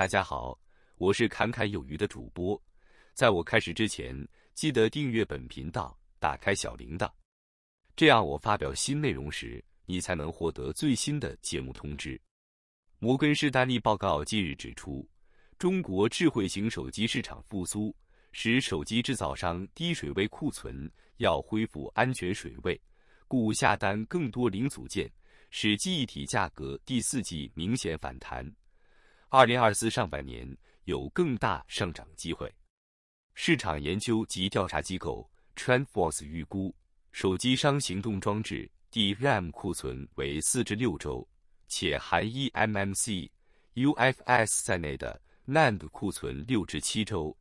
大家好，我是侃侃有余的主播。在我开始之前，记得订阅本频道，打开小铃铛，这样我发表新内容时，你才能获得最新的节目通知。摩根士丹利报告近日指出，中国智慧型手机市场复苏，使手机制造商低水位库存要恢复安全水位，故下单更多零组件，使记忆体价格第四季明显反弹。二零二四上半年有更大上涨机会。市场研究及调查机构 TrendForce 预估，手机商行动装置 DRAM 库存为四至六周，且含 eMMC、UFS 在内的 NAND 库存六至七周。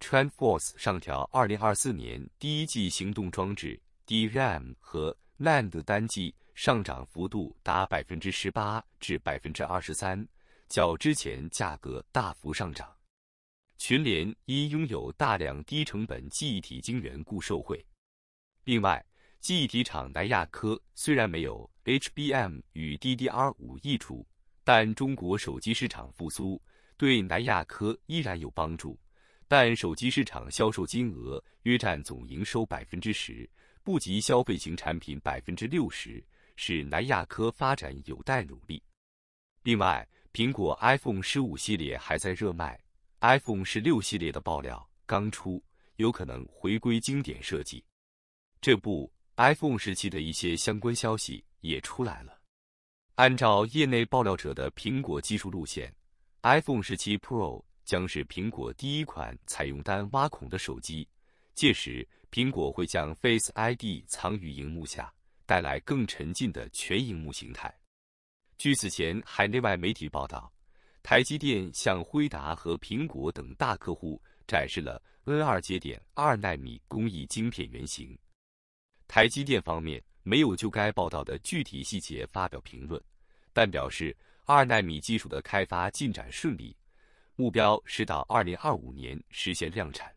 TrendForce 上调二零二四年第一季行动装置 DRAM 和 NAND 单季上涨幅度达百分之十八至百分之二十三。较之前价格大幅上涨，群联因拥有大量低成本记忆体晶圆故受惠。另外，记忆体厂南亚科虽然没有 HBM 与 DDR 五溢出，但中国手机市场复苏对南亚科依然有帮助。但手机市场销售金额约占总营收百分之十，不及消费型产品百分之六十，使南亚科发展有待努力。另外，苹果 iPhone 十五系列还在热卖，iPhone 十六系列的爆料刚出，有可能回归经典设计。这不，iPhone 十七的一些相关消息也出来了。按照业内爆料者的苹果技术路线，iPhone 十七 Pro 将是苹果第一款采用单挖孔的手机，届时苹果会将 Face ID 藏于荧幕下，带来更沉浸的全荧幕形态。据此前海内外媒体报道，台积电向辉达和苹果等大客户展示了 N 二节点二纳米工艺晶片原型。台积电方面没有就该报道的具体细节发表评论，但表示二纳米技术的开发进展顺利，目标是到二零二五年实现量产。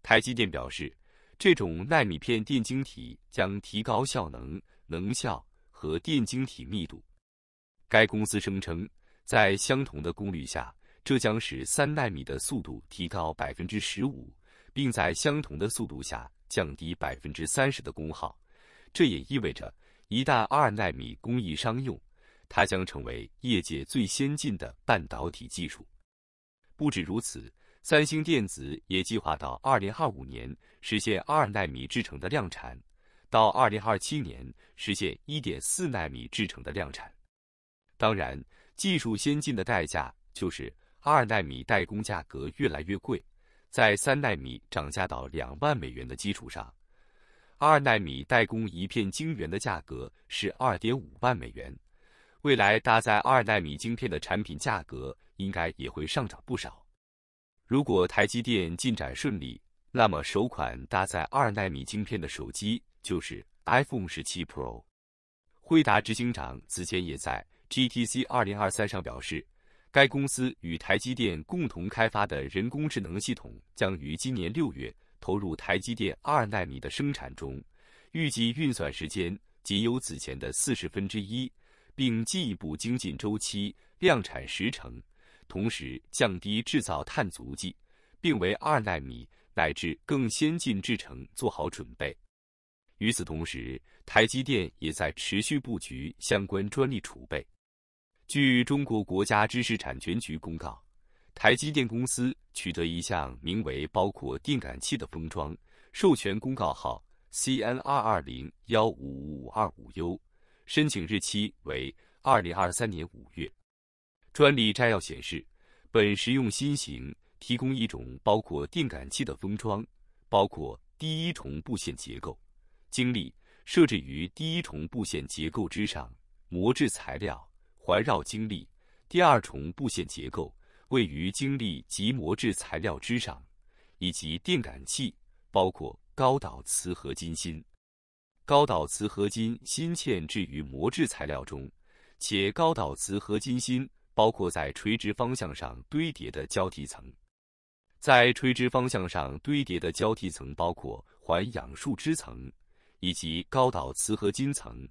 台积电表示，这种纳米片电晶体将提高效能、能效和电晶体密度。该公司声称，在相同的功率下，这将使三纳米的速度提高百分之十五，并在相同的速度下降低百分之三十的功耗。这也意味着，一旦二纳米工艺商用，它将成为业界最先进的半导体技术。不止如此，三星电子也计划到二零二五年实现二纳米制程的量产，到二零二七年实现一点四纳米制程的量产。当然，技术先进的代价就是二纳米代工价格越来越贵。在三纳米涨价到两万美元的基础上，二纳米代工一片晶圆的价格是二点五万美元。未来搭载二纳米晶片的产品价格应该也会上涨不少。如果台积电进展顺利，那么首款搭载二纳米晶片的手机就是 iPhone 十七 Pro。惠达执行长此前也在。GTC 二零二三上表示，该公司与台积电共同开发的人工智能系统将于今年六月投入台积电二纳米的生产中，预计运算时间仅有此前的四十分之一，并进一步精进周期、量产时程，同时降低制造碳足迹，并为二纳米乃至更先进制程做好准备。与此同时，台积电也在持续布局相关专利储备。据中国国家知识产权局公告，台积电公司取得一项名为“包括电感器的封装”授权公告号 CN 二二零幺五五二五 U，申请日期为二零二三年五月。专利摘要显示，本实用新型提供一种包括电感器的封装，包括第一重布线结构，经历设置于第一重布线结构之上，膜质材料。环绕晶粒第二重布线结构位于晶粒及模质材料之上，以及电感器包括高导磁合金芯。高导磁合金芯嵌置于模质材料中，且高导磁合金芯包括在垂直方向上堆叠的交替层。在垂直方向上堆叠的交替层包括环氧树脂层以及高导磁合金层，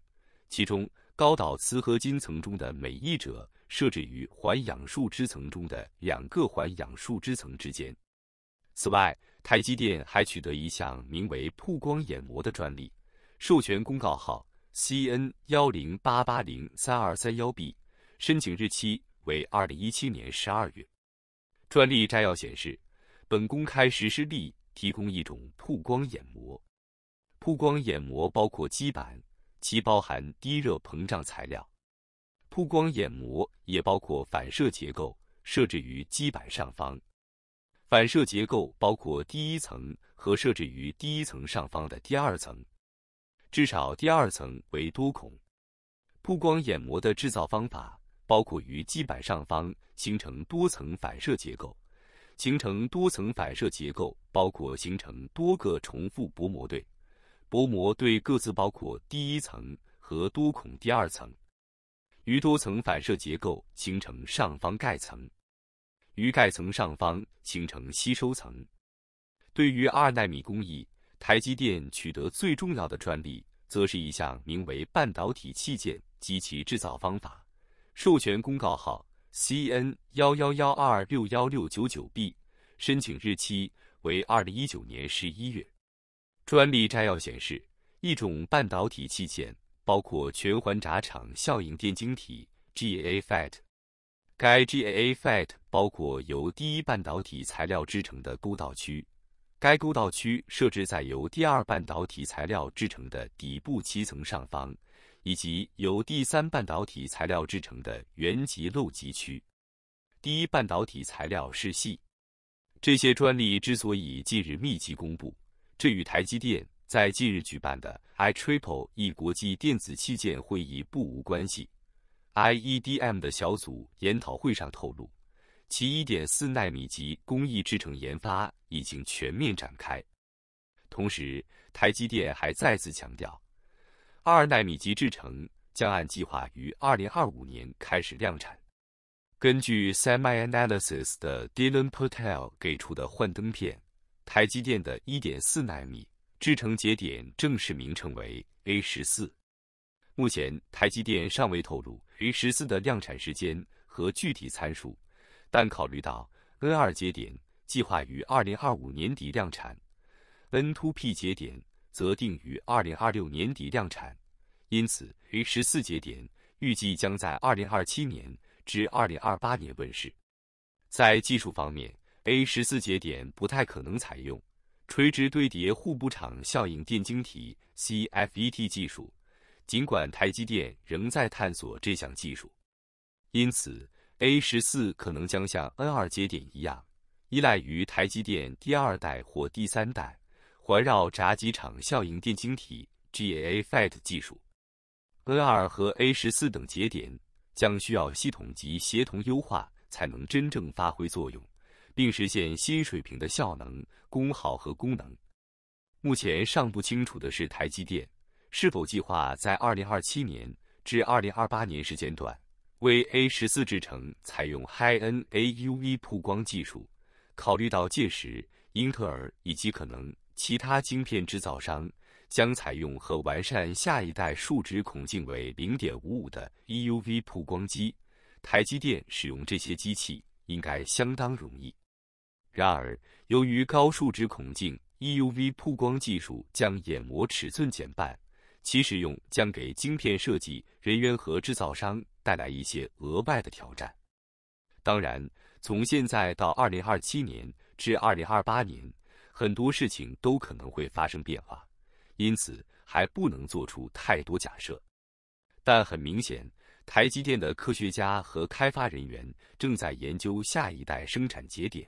其中。高导磁合金层中的每一者设置于环氧树脂层中的两个环氧树脂层之间。此外，台积电还取得一项名为“曝光眼膜”的专利，授权公告号 C N 幺零八八零三二三幺 B，申请日期为二零一七年十二月。专利摘要显示，本公开实施例提供一种曝光眼膜。曝光眼膜包括基板。其包含低热膨胀材料，铺光掩膜也包括反射结构，设置于基板上方。反射结构包括第一层和设置于第一层上方的第二层，至少第二层为多孔。铺光掩膜的制造方法包括于基板上方形成多层反射结构，形成多层反射结构包括形成多个重复薄膜对。薄膜对各自包括第一层和多孔第二层，与多层反射结构形成上方盖层，于盖层上方形成吸收层。对于二纳米工艺，台积电取得最重要的专利，则是一项名为“半导体器件及其制造方法”授权公告号 CN 幺幺幺二六幺六九九 B，申请日期为二零一九年十一月。专利摘要显示，一种半导体器件包括全环闸场效应电晶体 （GAAFET）。该 GAAFET 包括由第一半导体材料制成的沟道区，该沟道区设置在由第二半导体材料制成的底部七层上方，以及由第三半导体材料制成的原极漏极区。第一半导体材料是细。这些专利之所以近日密集公布。这与台积电在近日举办的 I t r p l e E 国际电子器件会议不无关系。IEDM 的小组研讨会上透露，其1.4纳米级工艺制程研发已经全面展开。同时，台积电还再次强调，二纳米级制程将按计划于2025年开始量产。根据 SemiAnalysis 的 Dylan Patel 给出的幻灯片。台积电的1.4纳米制程节点正式名称为 A14。目前，台积电尚未透露 A14 的量产时间和具体参数，但考虑到 N2 节点计划于2025年底量产，N2P 节点则定于2026年底量产，因此 A14 节点预计将在2027年至2028年问世。在技术方面，A 十四节点不太可能采用垂直堆叠互补场效应电晶体 （CFET） 技术，尽管台积电仍在探索这项技术。因此，A 十四可能将像 N 二节点一样，依赖于台积电第二代或第三代环绕闸极场效应电晶体 （GAFeT） 技术。N 二和 A 十四等节点将需要系统级协同优化，才能真正发挥作用。并实现新水平的效能、功耗和功能。目前尚不清楚的是，台积电是否计划在2027年至2028年时间段为 A14 制程采用 High N A U V 曝光技术。考虑到届时英特尔以及可能其他晶片制造商将采用和完善下一代数值孔径为0.55的 E U V 曝光机，台积电使用这些机器应该相当容易。然而，由于高数值孔径 EUV 曝光技术将眼膜尺寸减半，其使用将给晶片设计人员和制造商带来一些额外的挑战。当然，从现在到2027年至2028年，很多事情都可能会发生变化，因此还不能做出太多假设。但很明显，台积电的科学家和开发人员正在研究下一代生产节点。